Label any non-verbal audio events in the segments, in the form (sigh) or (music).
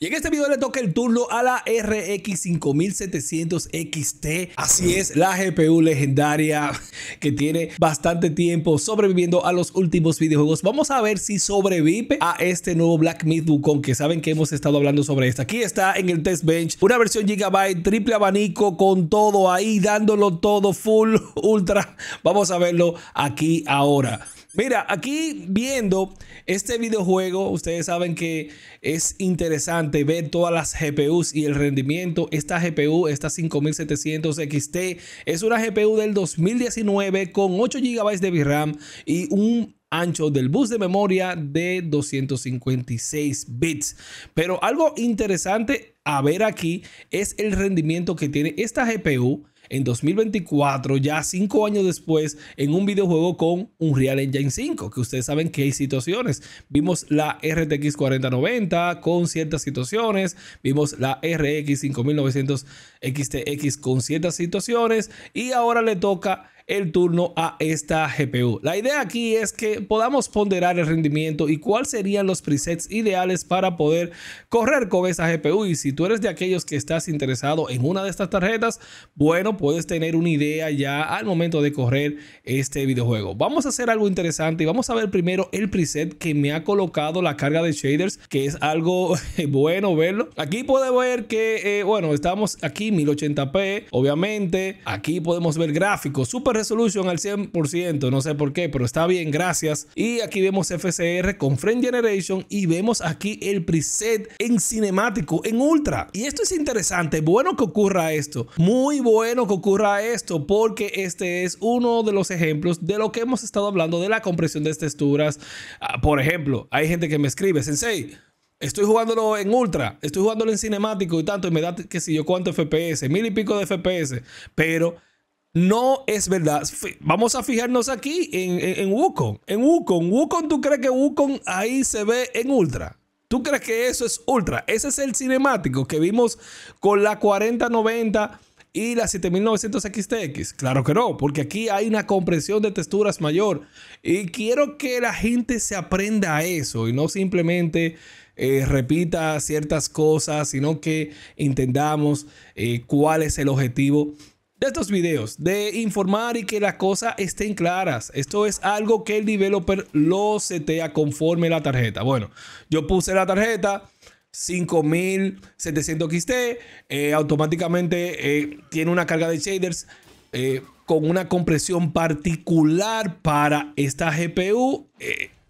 Y en este video le toca el turno a la RX 5700 XT. Así es, la GPU legendaria que tiene bastante tiempo sobreviviendo a los últimos videojuegos. Vamos a ver si sobrevive a este nuevo Black Myth Wukong que saben que hemos estado hablando sobre esto Aquí está en el test bench, una versión Gigabyte, triple abanico con todo ahí, dándolo todo full, (laughs) ultra. Vamos a verlo aquí ahora. Mira, aquí viendo este videojuego, ustedes saben que es interesante ante ver todas las GPUs y el rendimiento. Esta GPU, esta 5700 XT, es una GPU del 2019 con 8 GB de VRAM y un ancho del bus de memoria de 256 bits. Pero algo interesante a ver aquí es el rendimiento que tiene esta GPU en 2024, ya cinco años después, en un videojuego con un Real Engine 5, que ustedes saben que hay situaciones. Vimos la RTX 4090 con ciertas situaciones, vimos la RX 5900 XTX con ciertas situaciones y ahora le toca el turno a esta GPU. La idea aquí es que podamos ponderar el rendimiento y cuáles serían los presets ideales para poder correr con esa GPU. Y si tú eres de aquellos que estás interesado en una de estas tarjetas, bueno, puedes tener una idea ya al momento de correr este videojuego. Vamos a hacer algo interesante y vamos a ver primero el preset que me ha colocado la carga de shaders, que es algo (laughs) bueno verlo. Aquí puede ver que, eh, bueno, estamos aquí 1080p, obviamente. Aquí podemos ver gráficos súper Resolución al 100%, no sé por qué, pero está bien, gracias. Y aquí vemos FCR con Frame Generation y vemos aquí el preset en cinemático, en ultra. Y esto es interesante, bueno que ocurra esto, muy bueno que ocurra esto, porque este es uno de los ejemplos de lo que hemos estado hablando de la compresión de texturas. Ah, por ejemplo, hay gente que me escribe, Sensei, Estoy jugándolo en ultra, estoy jugándolo en cinemático y tanto, y me da que si yo cuánto FPS, mil y pico de FPS, pero no es verdad. Vamos a fijarnos aquí en, en, en Wukong. En Wukong, ¿tú crees que Wukong ahí se ve en Ultra? ¿Tú crees que eso es Ultra? Ese es el cinemático que vimos con la 4090 y la 7900 XTX. Claro que no, porque aquí hay una compresión de texturas mayor. Y quiero que la gente se aprenda a eso y no simplemente eh, repita ciertas cosas, sino que entendamos eh, cuál es el objetivo estos videos, de informar y que las cosas estén claras. Esto es algo que el developer lo setea conforme la tarjeta. Bueno, yo puse la tarjeta 5700 XT, eh, automáticamente eh, tiene una carga de shaders eh, con una compresión particular para esta GPU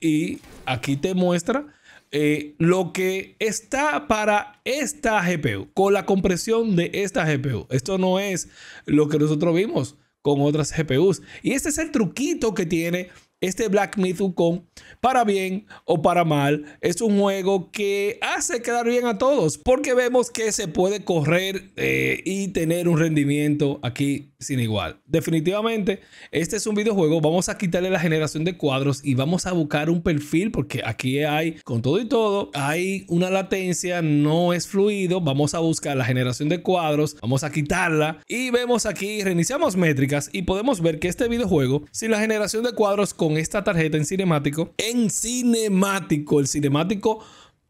y aquí te muestra eh, lo que está para esta GPU, con la compresión de esta GPU. Esto no es lo que nosotros vimos con otras GPUs. Y este es el truquito que tiene este Black Myth Wukong, para bien o para mal, es un juego que hace quedar bien a todos, porque vemos que se puede correr eh, y tener un rendimiento aquí sin igual. Definitivamente, este es un videojuego, vamos a quitarle la generación de cuadros y vamos a buscar un perfil, porque aquí hay, con todo y todo, hay una latencia, no es fluido, vamos a buscar la generación de cuadros, vamos a quitarla y vemos aquí, reiniciamos métricas y podemos ver que este videojuego, si la generación de cuadros con esta tarjeta en cinemático. En cinemático, el cinemático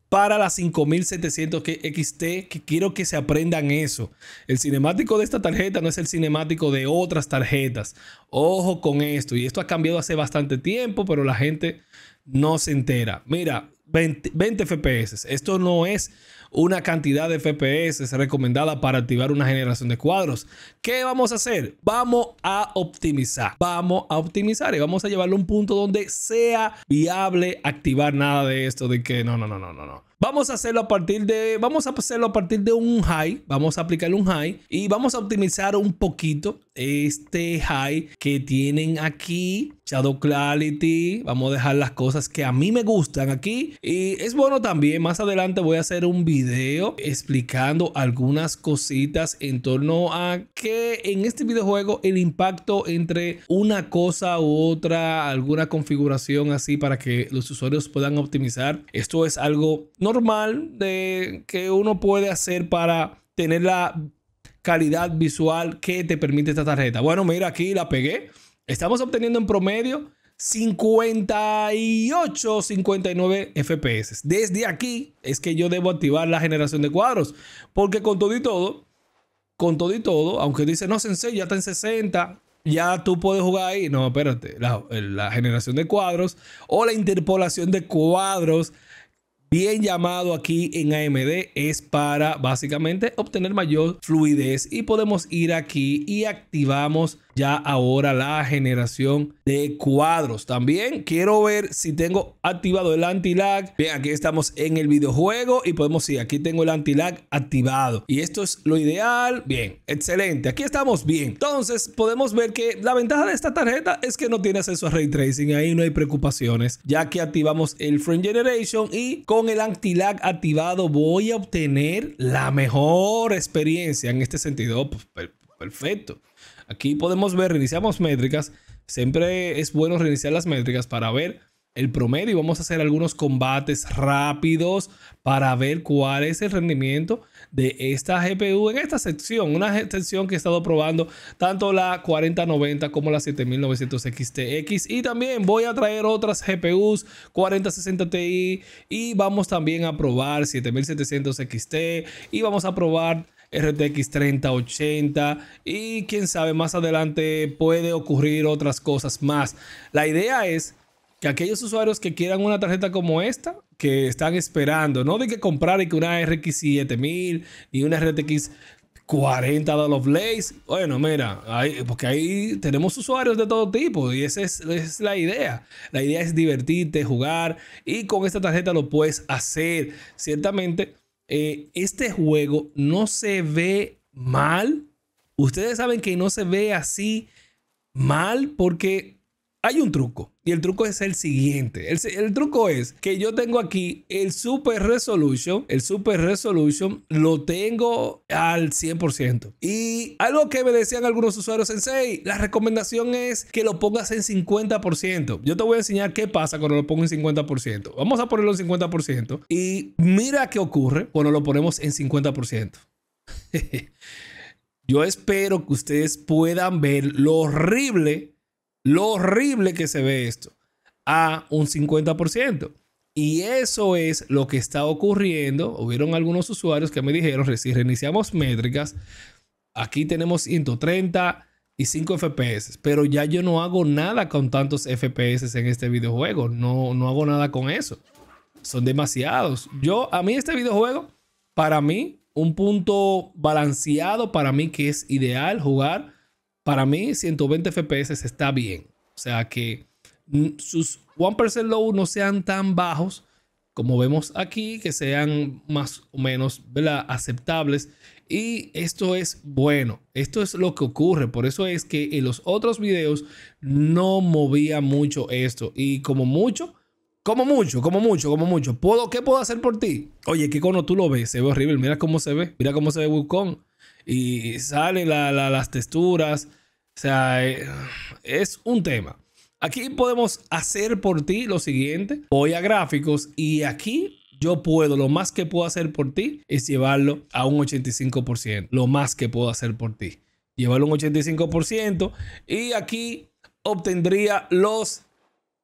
para la 5700 XT, que quiero que se aprendan eso. El cinemático de esta tarjeta no es el cinemático de otras tarjetas. Ojo con esto. Y esto ha cambiado hace bastante tiempo, pero la gente no se entera. Mira, 20, 20 FPS. Esto no es una cantidad de FPS recomendada para activar una generación de cuadros. ¿Qué vamos a hacer? Vamos a optimizar. Vamos a optimizar y vamos a llevarlo a un punto donde sea viable activar nada de esto de que no, no, no, no, no, no. Vamos a hacerlo a partir de, vamos a hacerlo a partir de un high, vamos a aplicar un high y vamos a optimizar un poquito este high que tienen aquí. Shadow Clarity, vamos a dejar las cosas que a mí me gustan aquí. Y es bueno también, más adelante voy a hacer un video explicando algunas cositas en torno a que en este videojuego el impacto entre una cosa u otra, alguna configuración así para que los usuarios puedan optimizar. Esto es algo, no normal de, que uno puede hacer para tener la calidad visual que te permite esta tarjeta. Bueno, mira aquí la pegué. Estamos obteniendo en promedio 58, 59 FPS. Desde aquí es que yo debo activar la generación de cuadros. Porque con todo y todo, con todo y todo, aunque dice, no, Sensei, ya está en 60, ya tú puedes jugar ahí. No, espérate, la generación de cuadros o la interpolación de cuadros bien llamado aquí en AMD es para básicamente obtener mayor fluidez y podemos ir aquí y activamos ya ahora la generación de cuadros. También quiero ver si tengo activado el anti-lag. Bien, aquí estamos en el videojuego y podemos ir. Aquí tengo el anti-lag activado. Y esto es lo ideal. Bien, excelente. Aquí estamos bien. Entonces podemos ver que la ventaja de esta tarjeta es que no tiene acceso a ray tracing. Ahí no hay preocupaciones, ya que activamos el frame generation y con el anti-lag activado voy a obtener la mejor experiencia en este sentido. Pues, perfecto. Aquí podemos ver, reiniciamos métricas. Siempre es bueno reiniciar las métricas para ver el promedio y vamos a hacer algunos combates rápidos para ver cuál es el rendimiento de esta GPU en esta sección. Una sección que he estado probando tanto la 4090 como la 7900 XTX y también voy a traer otras GPUs 4060 Ti y vamos también a probar 7700 XT y vamos a probar RTX 3080 y quién sabe, más adelante puede ocurrir otras cosas más. La idea es que aquellos usuarios que quieran una tarjeta como esta, que están esperando, no de que comprar y que una RX 7000 y una RTX 40 Dollar Blaze. Bueno, mira, porque ahí tenemos usuarios de todo tipo y esa es, la idea. La idea es divertirte, jugar y con esta tarjeta lo puedes hacer. Ciertamente, eh, este juego no se ve mal. Ustedes saben que no se ve así mal porque hay un truco y el truco es el siguiente. El, truco es que yo tengo aquí el Super Resolution. El Super Resolution lo tengo al 100%. Y algo que me decían algunos usuarios, en 6 la recomendación es que lo pongas en 50%. Yo te voy a enseñar qué pasa cuando lo pongo en 50%. Vamos a ponerlo en 50% y mira qué ocurre cuando lo ponemos en 50%. (laughs) yo espero que ustedes puedan ver lo horrible lo horrible que se ve esto a un 50%. Y eso es lo que está ocurriendo. Hubieron algunos usuarios que me dijeron, si reiniciamos métricas, aquí tenemos 135 y FPS, pero ya yo no hago nada con tantos FPS en este videojuego. No, no hago nada con eso. Son demasiados. Yo, a mí este videojuego, para mí, un punto balanceado, para mí que es ideal jugar para mí 120 FPS está bien. O sea que sus 1% low no sean tan bajos como vemos aquí, que sean más o menos aceptables. Y esto es bueno, esto es lo que ocurre. Por eso es que en los otros videos no movía mucho esto. Y como mucho, como mucho, como mucho, como mucho. ¿Puedo, ¿Qué puedo hacer por ti? Oye, que cuando tú lo ves, se ve horrible. Mira cómo se ve, mira cómo se ve Wukong. Y salen las texturas o sea, eh, es un tema. Aquí podemos hacer por ti lo siguiente. Voy a gráficos y aquí yo puedo, lo más que puedo hacer por ti es llevarlo a un 85%. Lo más que puedo hacer por ti. Llevarlo un 85% y aquí obtendría los,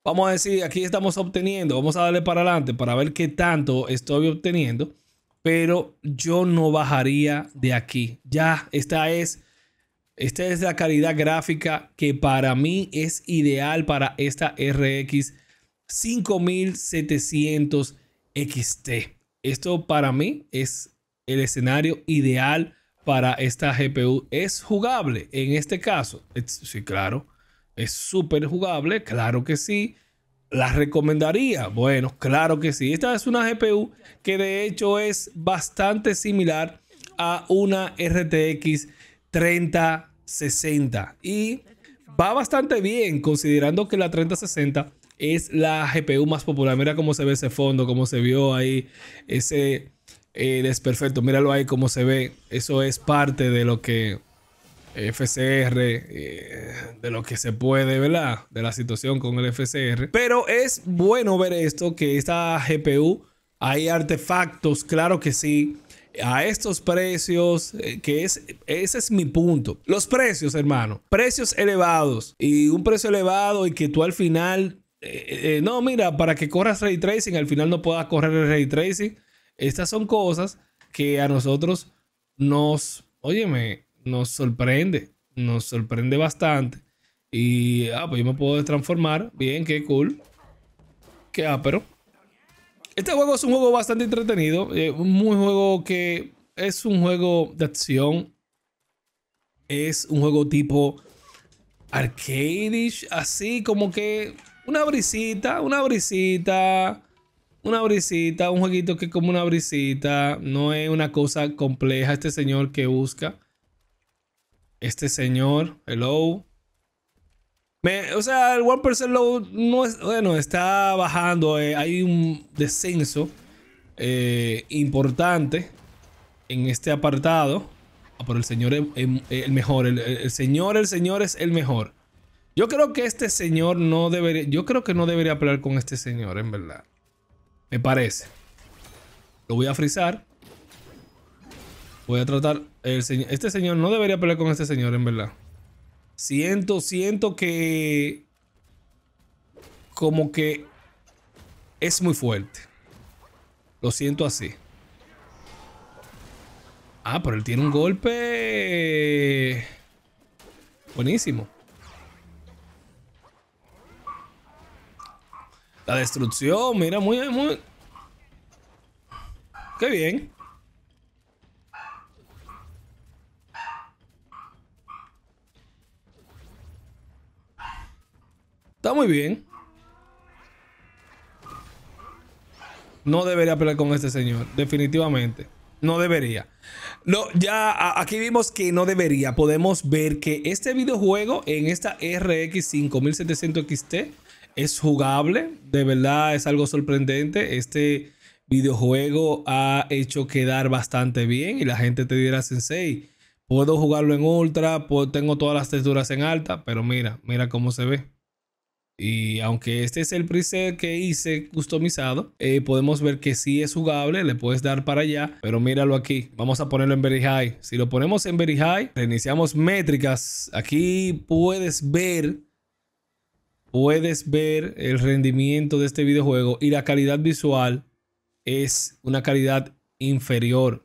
vamos a decir, aquí estamos obteniendo, vamos a darle para adelante para ver qué tanto estoy obteniendo, pero yo no bajaría de aquí. Ya, esta es esta es la calidad gráfica que para mí es ideal para esta RX 5700 XT. Esto para mí es el escenario ideal para esta GPU. Es jugable en este caso. sí, claro. Es súper jugable. Claro que sí. ¿La recomendaría? Bueno, claro que sí. Esta es una GPU que de hecho es bastante similar a una RTX 3060. Y va bastante bien considerando que la 3060 es la GPU más popular. Mira cómo se ve ese fondo, cómo se vio ahí ese eh, desperfecto. Míralo ahí cómo se ve. Eso es parte de lo que eh, FCR, eh, de lo que se puede, ¿verdad? De la situación con el FCR. Pero es bueno ver esto, que esta GPU, hay artefactos, claro que sí a estos precios, eh, que es, ese es mi punto. Los precios, hermano, precios elevados y un precio elevado y que tú al final, eh, eh, no, mira, para que corras ray tracing, al final no puedas correr el ray tracing. Estas son cosas que a nosotros nos, óyeme, nos sorprende, nos sorprende bastante. Y, ah, pues yo me puedo transformar, bien, qué cool, qué ah, pero... Este juego es un juego bastante entretenido. es eh, un juego que es un juego de acción. Es un juego tipo arcade, así como que una brisita, una brisita, una brisita, un jueguito que es como una brisita. No es una cosa compleja este señor que busca. Este señor, hello, o sea, el 1% low no es, bueno, está bajando. Eh, hay un descenso eh, importante en este apartado. Ah, pero el señor es el, mejor. El, señor, el señor es el mejor. Yo creo que este señor no debería. Yo creo que no debería pelear con este señor, en verdad. Me parece. Lo voy a frizar. Voy a tratar. este señor no debería pelear con este señor, en verdad. Siento, siento que como que es muy fuerte. Lo siento así. Ah, pero él tiene un golpe buenísimo. La destrucción, mira, muy, muy... Qué bien. Está muy bien. No debería pelear con este señor, definitivamente. No debería. No, ya aquí vimos que no debería. Podemos ver que este videojuego en esta RX 5700 XT es jugable. De verdad es algo sorprendente. Este videojuego ha hecho quedar bastante bien y la gente te dirá, Sensei, puedo jugarlo en ultra, tengo todas las texturas en alta, pero mira, mira cómo se ve. Y aunque este es el preset que hice customizado, eh, podemos ver que sí es jugable, le puedes dar para allá, pero míralo aquí. Vamos a ponerlo en Very High. Si lo ponemos en Very High, reiniciamos métricas. Aquí puedes ver, puedes ver el rendimiento de este videojuego y la calidad visual es una calidad inferior.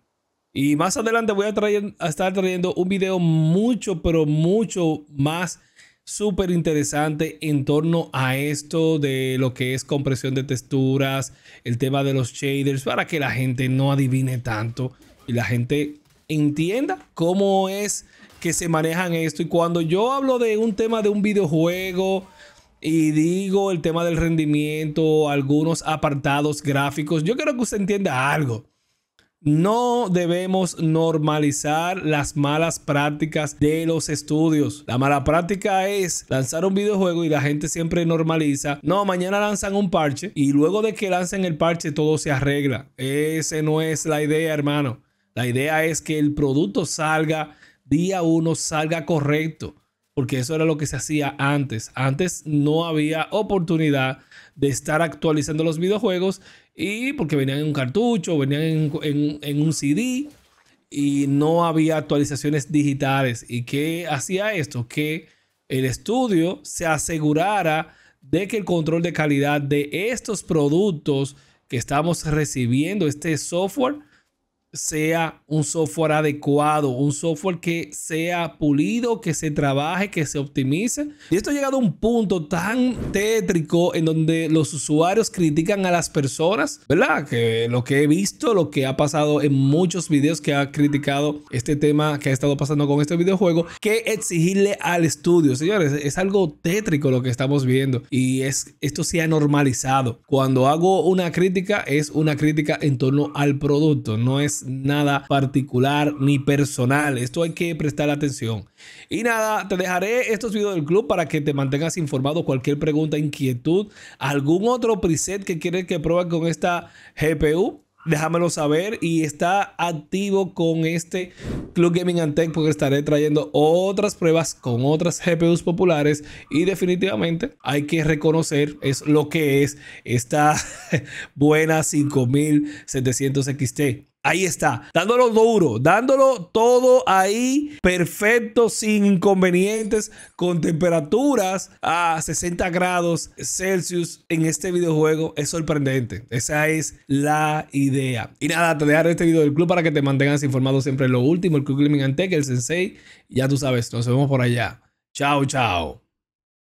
Y más adelante voy a, traer, a estar trayendo un video mucho, pero mucho más súper interesante en torno a esto de lo que es compresión de texturas, el tema de los shaders, para que la gente no adivine tanto y la gente entienda cómo es que se manejan esto. Y cuando yo hablo de un tema de un videojuego y digo el tema del rendimiento, algunos apartados gráficos, yo quiero que usted entienda algo. No debemos normalizar las malas prácticas de los estudios. La mala práctica es lanzar un videojuego y la gente siempre normaliza. No, mañana lanzan un parche y luego de que lancen el parche todo se arregla. Ese no es la idea, hermano. La idea es que el producto salga día uno, salga correcto. Porque eso era lo que se hacía antes. Antes no había oportunidad de estar actualizando los videojuegos y porque venían en un cartucho, venían en, un CD y no había actualizaciones digitales. ¿Y qué hacía esto? Que el estudio se asegurara de que el control de calidad de estos productos que estamos recibiendo, este software, sea un software adecuado, un software que sea pulido, que se trabaje, que se optimice. Y esto ha llegado a un punto tan tétrico en donde los usuarios critican a las personas, ¿verdad? Que lo que he visto, lo que ha pasado en muchos videos que ha criticado este tema que ha estado pasando con este videojuego, que exigirle al estudio, señores, es algo tétrico lo que estamos viendo y es esto se ha normalizado. Cuando hago una crítica es una crítica en torno al producto, no es nada particular ni personal. Esto hay que prestar atención. Y nada, te dejaré estos videos del club para que te mantengas informado. Cualquier pregunta, inquietud, algún otro preset que quieres que pruebe con esta GPU, déjamelo saber y está activo con este Club Gaming Antec porque estaré trayendo otras pruebas con otras GPUs populares y definitivamente hay que reconocer es lo que es esta (laughs) buena 5700 XT. Ahí está, dándolo duro, dándolo todo ahí, perfecto, sin inconvenientes, con temperaturas a 60 grados Celsius en este videojuego. Es sorprendente. Esa es la idea. Y nada, te dejaré este video del club para que te mantengas informado siempre lo último, el Club Gaming que el Sensei. Ya tú sabes, nos vemos por allá. Chao, chao.